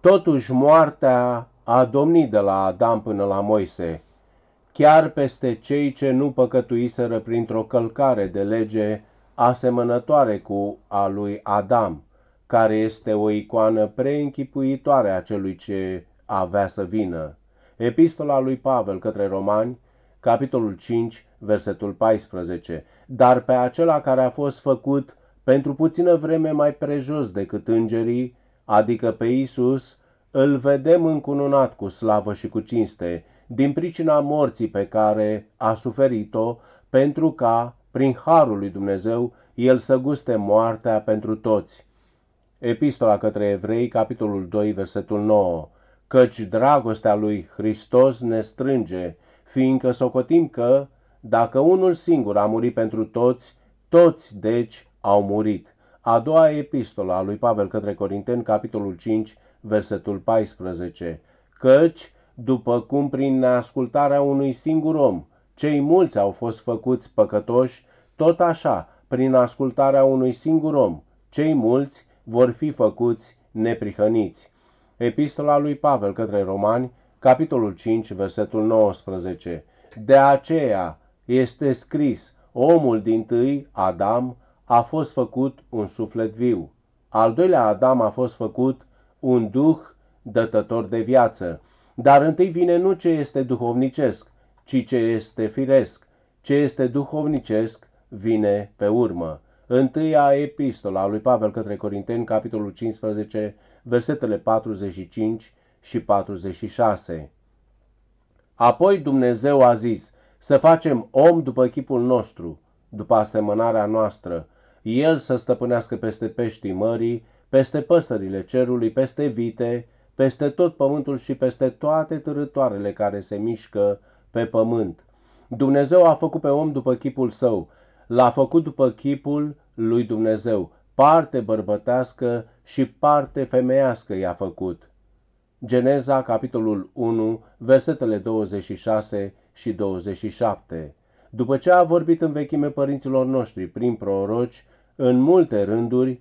Totuși moartea a domnit de la Adam până la Moise, chiar peste cei ce nu păcătuiseră printr-o călcare de lege asemănătoare cu a lui Adam, care este o icoană preînchipuitoare a celui ce avea să vină. Epistola lui Pavel către Romani, capitolul 5, versetul 14. Dar pe acela care a fost făcut pentru puțină vreme mai prejos decât îngerii, adică pe Isus, îl vedem încununat cu slavă și cu cinste, din pricina morții pe care a suferit-o, pentru ca, prin harul lui Dumnezeu, el să guste moartea pentru toți. Epistola către Evrei, capitolul 2, versetul 9 Căci dragostea lui Hristos ne strânge, fiindcă socotim că, dacă unul singur a murit pentru toți, toți deci au murit. A doua epistolă a lui Pavel către Corinteni, capitolul 5, versetul 14. Căci, după cum prin ascultarea unui singur om, cei mulți au fost făcuți păcătoși, tot așa, prin ascultarea unui singur om, cei mulți vor fi făcuți neprihăniți. Epistola lui Pavel către Romani, capitolul 5, versetul 19. De aceea este scris, omul din tâi, Adam, a fost făcut un suflet viu. Al doilea Adam a fost făcut un duh dătător de viață. Dar întâi vine nu ce este duhovnicesc, ci ce este firesc. Ce este duhovnicesc vine pe urmă. Întâia epistola lui Pavel către Corinteni, capitolul 15, versetele 45 și 46. Apoi Dumnezeu a zis, să facem om după chipul nostru, după asemănarea noastră, el să stăpânească peste peștii mării, peste păsările cerului, peste vite, peste tot pământul și peste toate târătoarele care se mișcă pe pământ. Dumnezeu a făcut pe om după chipul său, l-a făcut după chipul lui Dumnezeu, parte bărbătească și parte femeiască i-a făcut. Geneza, capitolul 1, versetele 26 și 27. După ce a vorbit în vechime părinților noștri prin proroci în multe rânduri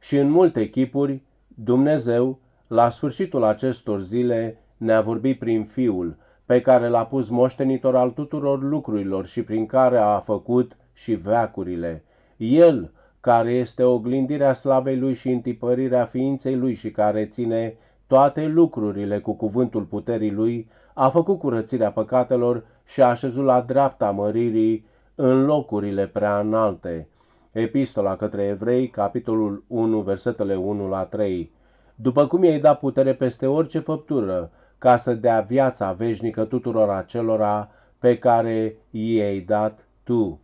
și în multe chipuri, Dumnezeu, la sfârșitul acestor zile, ne-a vorbit prin Fiul, pe care l-a pus moștenitor al tuturor lucrurilor și prin care a făcut și veacurile. El, care este oglindirea slavei lui și întipărirea ființei lui și care ține toate lucrurile cu cuvântul puterii lui, a făcut curățirea păcatelor și a așezut la dreapta măririi în locurile prea înalte. Epistola către Evrei, capitolul 1, versetele 1 la 3. După cum i-ai dat putere peste orice făptură, ca să dea viața veșnică tuturor acelora pe care i-ai dat tu.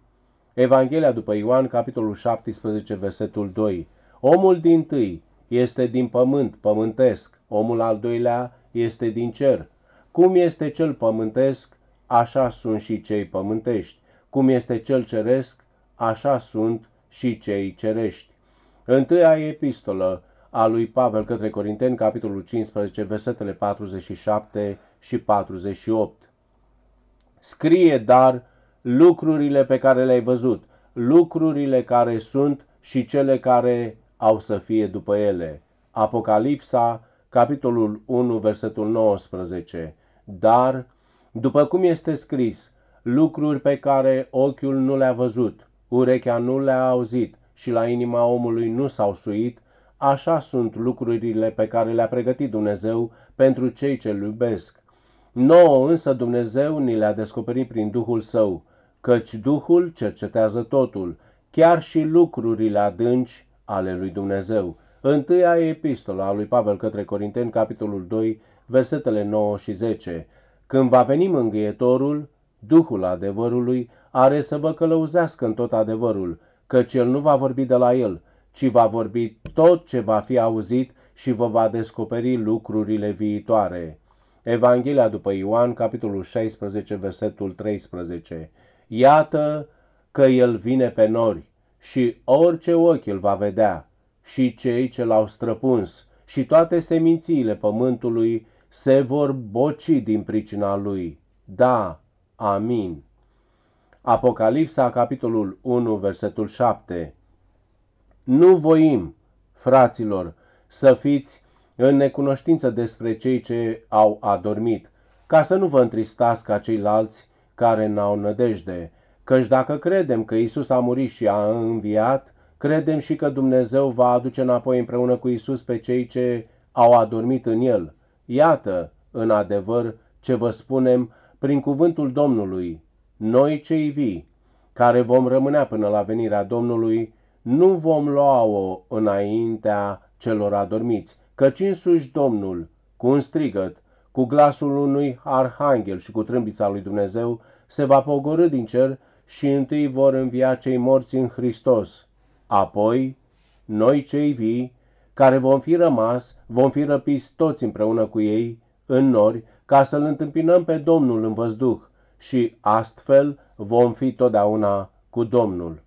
Evanghelia după Ioan, capitolul 17, versetul 2. Omul din tâi este din pământ, pământesc. Omul al doilea este din cer. Cum este cel pământesc, așa sunt și cei pământești. Cum este cel ceresc, așa sunt și cei cerești. Întâia epistolă a lui Pavel către Corinteni, capitolul 15, versetele 47 și 48. Scrie, dar, lucrurile pe care le-ai văzut, lucrurile care sunt și cele care au să fie după ele. Apocalipsa, capitolul 1, versetul 19. Dar, după cum este scris, lucruri pe care ochiul nu le-a văzut, urechea nu le-a auzit și la inima omului nu s-au suit, așa sunt lucrurile pe care le-a pregătit Dumnezeu pentru cei ce iubesc. Nouă însă Dumnezeu ni le-a descoperit prin Duhul Său, căci Duhul cercetează totul, chiar și lucrurile adânci ale lui Dumnezeu. Întâia epistola a lui Pavel către Corinteni, capitolul 2, versetele 9 și 10. Când va veni mângâietorul, Duhul adevărului are să vă călăuzească în tot adevărul, căci el nu va vorbi de la el, ci va vorbi tot ce va fi auzit și vă va descoperi lucrurile viitoare. Evanghelia după Ioan, capitolul 16, versetul 13. Iată că el vine pe nori și orice ochi îl va vedea și cei ce l-au străpuns și toate semințiile pământului se vor boci din pricina lui. Da, Amin. Apocalipsa, capitolul 1, versetul 7. Nu voim, fraților, să fiți în necunoștință despre cei ce au adormit, ca să nu vă întristați ca ceilalți care n-au nădejde, căci dacă credem că Isus a murit și a înviat, credem și că Dumnezeu va aduce înapoi împreună cu Isus pe cei ce au adormit în El. Iată, în adevăr, ce vă spunem prin cuvântul Domnului, noi cei vii, care vom rămâne până la venirea Domnului, nu vom lua-o înaintea celor adormiți, căci însuși Domnul, cu un strigăt, cu glasul unui arhanghel și cu trâmbița lui Dumnezeu, se va pogorâ din cer și întâi vor învia cei morți în Hristos. Apoi, noi cei vii, care vom fi rămas, vom fi răpiți toți împreună cu ei, în nori, ca să-L întâmpinăm pe Domnul în văzduh și astfel vom fi totdeauna cu Domnul.